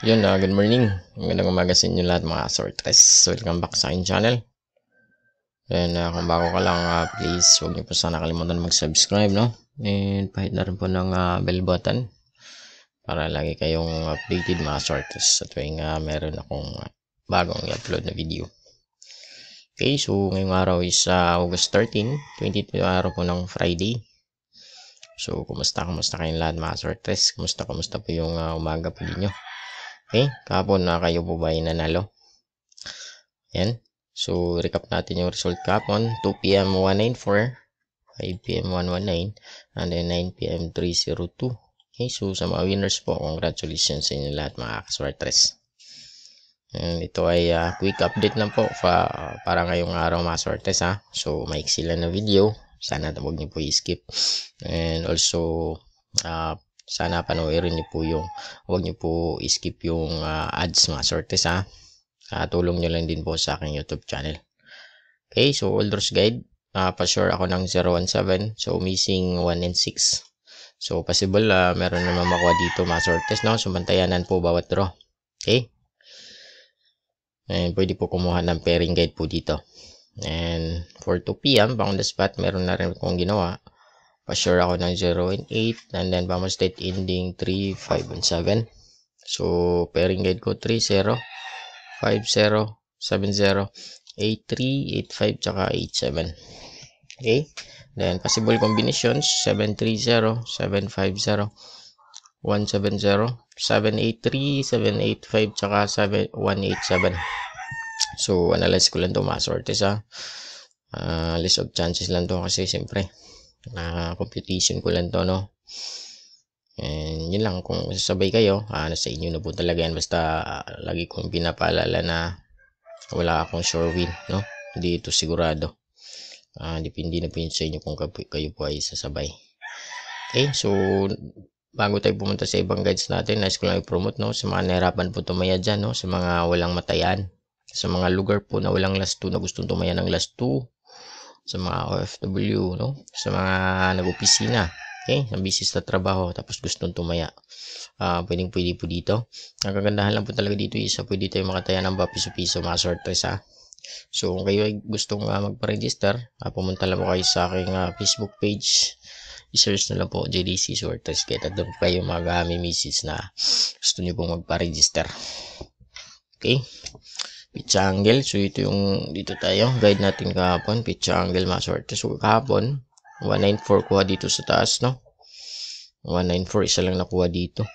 Yun, uh, good morning. Magandang umaga sa inyo lahat mga sortress. Welcome back sa aking channel. And uh, ah, kung bago ka lang, uh, please huwag niyo po sana kalimutan mag-subscribe, no? And pahit na rin po ng uh, bell button para lagi kayong updated mga sortress sa tuwing uh, meron akong uh, bagong i-upload na video. Okay, so ngayong araw is uh, August 13, 22 araw po ng Friday. So, kumusta, kumusta kayong lahat mga sortress? Kumusta, kumusta po yung uh, umaga po ninyo? Okay, kahapon na kayo po ba nanalo? Yan. So, recap natin yung result kahapon. 2pm 194, 5pm 119, and then 9pm 302. Okay, so sa mga winners po, congratulations sa inyo lahat mga kaswertres. And ito ay uh, quick update lang po fa, uh, para ngayong araw mga sortes ha. So, maiksi lang na video. Sana huwag niyo po i-skip. And also, uh, sana panoorin niyo po yung, huwag niyo po skip yung uh, ads mga sortes ha. Uh, tulong niyo lang din po sa aking YouTube channel. Okay, so Olders Guide, uh, ah, pa-sure ako ng 017, so missing 1 and 6. So, possible uh, meron naman makuha dito mga sortes, no? So, po bawat draw. Okay? And pwede po kumuha ng pairing guide po dito. And for 2 p.m. back on the spot, meron na rin akong ginawa pa-sure ako ng 0 and 8 and then Bama State ending 3, 5 and 7 so pairing guide ko 3, 0 5, 0 7, 0 8, 3, 8, 5 8, 7 okay then possible combinations 7, 3, 0 7, 5, 0 1, 7, 0 7, 8, 3 7, 8, 5 tsaka 7, 1, 8, 7 so analyze ko lang ito mga sortes ha uh, list of chances lang to kasi siyempre na uh, computation ko lang to no and yun lang kung sasabay kayo ah, nasa inyo na po talaga yan basta uh, lagi kong pinapaalala na wala akong sure win no hindi ito sigurado ah, depende na po yun sa inyo kung kayo po ay sasabay okay so bago tayo pumunta sa ibang guides natin nais ko lang i-promote no sa mga nahirapan po tumaya dyan no sa mga walang matayan sa mga lugar po na walang last 2 na gustong tumaya ng last 2 sa mga OFW, no? sa mga nag-opisina, okay? sa bisis na trabaho, tapos gustong tumaya. Uh, pwedeng pwede po dito. Ang kagandahan lang po talaga dito isa pwede tayo makataya ng piso-piso, mga sortre So kung kayo ay gustong uh, magpa-register, uh, pumunta lang po kayo sa aking uh, Facebook page i-search na lang po JDC Sorters kaya doon kayo mag-message na gusto niyo pong magpa-register. Okay? pitch angle. So, ito yung dito tayo. Guide natin kahapon. Pitch angle maswerte. So, kahapon, 194 kuha dito sa taas, no? 194, isa lang nakuha dito.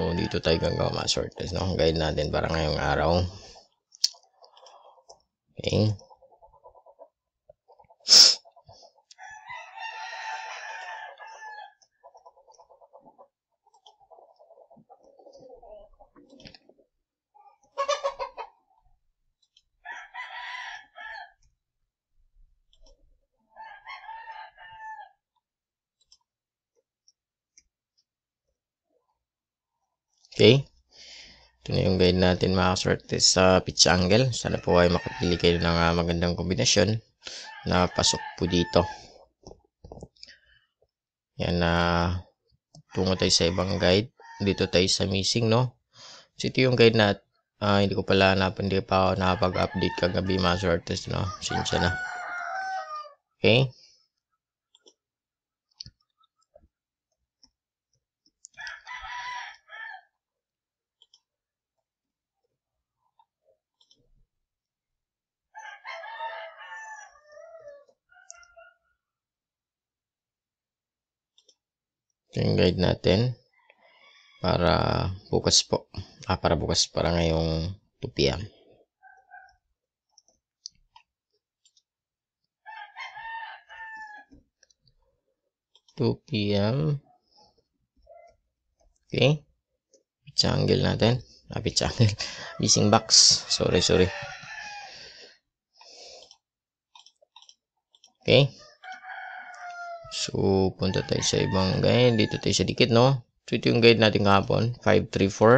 Oh, dito tayo gagawa maswerte, no? Guide natin para ngayong araw. Okay. Okay. Ito na yung guide natin mga kaswerte sa ah, pitch angle. Sana po ay makapili kayo ng uh, magandang kombinasyon na pasok po dito. Yan na uh, tungo tayo sa ibang guide. Dito tayo sa missing no. So ito yung guide na uh, ah, hindi ko pala napindi pa ako nakapag-update kagabi mga kaswerte no. Sinsya na. Okay. Ito yung guide natin para bukas po. Ah, para bukas para ngayong 2 p.m. Two p.m. Okay. Pitch angle natin. Ah, pitch angle. Missing box. Sorry, sorry. Okay. So, punta tayo sa ibang guide. Dito tayo sa dikit, no? So, ito yung guide natin kahapon. 534. Uh,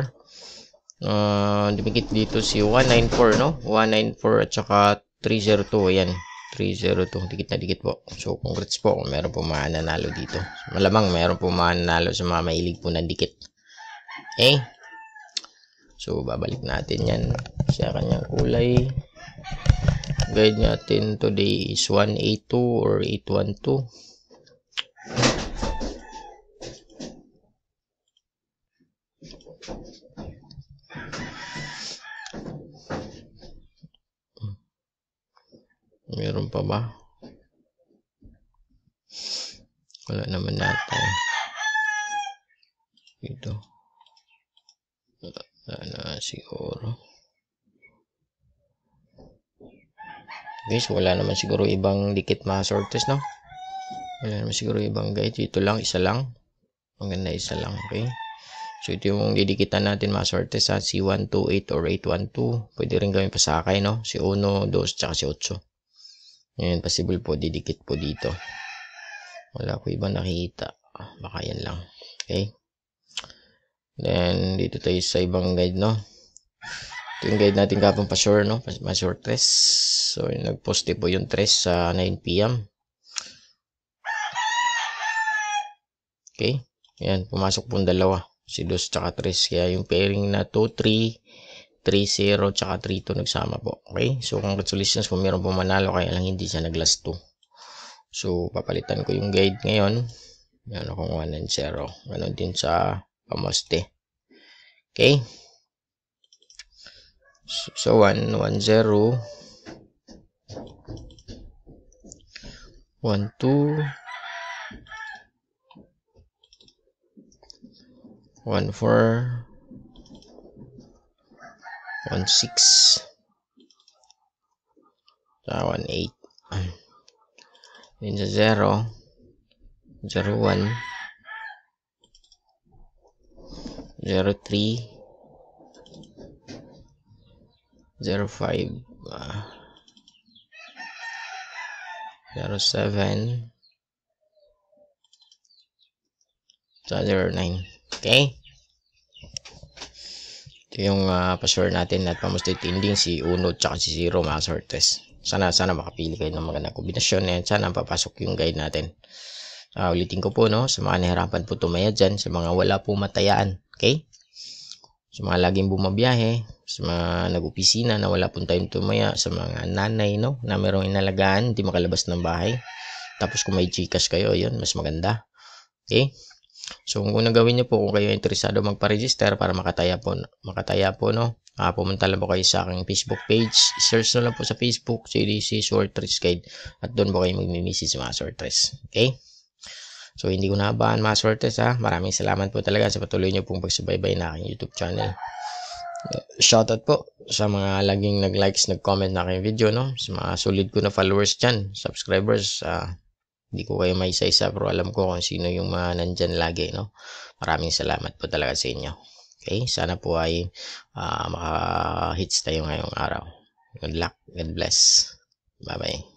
ah, dumikit dito si 194, no? 194 at saka 302. Ayan. 302. Dikit na dikit po. So, congrats po kung meron po mananalo dito. malamang meron po mananalo sa mga mailig po na dikit. Okay? Eh? So, babalik natin yan sa kanyang kulay. Guide natin today is 182 or 812. Meron pa ba? Wala naman yata eh. Ito. Wala na siguro. Guys, wala naman siguro ibang dikit mga sortes, no? Wala naman siguro ibang guys. Ito lang, isa lang. Maganda isa lang, okay? So, ito yung didikitan natin mga sorte sa C128 or 812. Pwede rin gawin pasakay, no? Si 1, 2, tsaka si 8. Ayan, possible po, didikit po dito. Wala ko ibang nakikita. Baka yan lang. Okay? Then, dito tayo sa ibang guide, no? Ito yung guide natin kapang pa-sure, no? Pasure 3. So, nagposte po yung 3 sa 9pm. Okay? Ayan, pumasok po yung dalawa si 2 tsaka 3 kaya yung pairing na 2, 3 3, 0 tsaka 3, 2 nagsama po okay so congratulations po meron po manalo kaya lang hindi siya nag last 2 so papalitan ko yung guide ngayon yan akong 1 and 0 ganun din sa pamaste okay so 1, 1, 0 1, 2 one four one six uh, zero zero one zero three zero five uh, zero seven zero nine Okay? Ito yung uh, ah, pasure natin at pamusti tinding si Uno tsaka si Zero mga sortes. Sana, sana makapili kayo ng magandang kombinasyon and sana papasok yung guide natin. Uh, ulitin ko po, no? Sa mga nahirapan po tumaya dyan, sa mga wala po matayaan. Okay? Sa mga laging bumabiyahe, sa mga nag-opisina na wala pong tayong tumaya, sa mga nanay, no? Na merong inalagaan, hindi makalabas ng bahay. Tapos kung may chikas kayo, yun, mas maganda. Okay? So, kung unang gawin nyo po, kung kayo interesado magpa-register para makataya po, makataya po, no? Uh, pumunta lang po kayo sa aking Facebook page. Search na lang po sa Facebook, CDC Short Guide. At doon po kayo magmimisis mga short race. Okay? So, hindi ko nahabaan mga short race, ha? Maraming salamat po talaga sa patuloy nyo pong pagsubaybay na aking YouTube channel. Eh, shoutout po sa mga laging nag-likes, nag-comment na aking video, no? Sa mga solid ko na followers dyan, subscribers, ah, uh, hindi ko kayo may isa-isa pero alam ko kung sino yung mga nandyan lagi. No? Maraming salamat po talaga sa inyo. Okay, sana po ay uh, maka-hits tayo ngayong araw. Good luck. God bless. Bye-bye.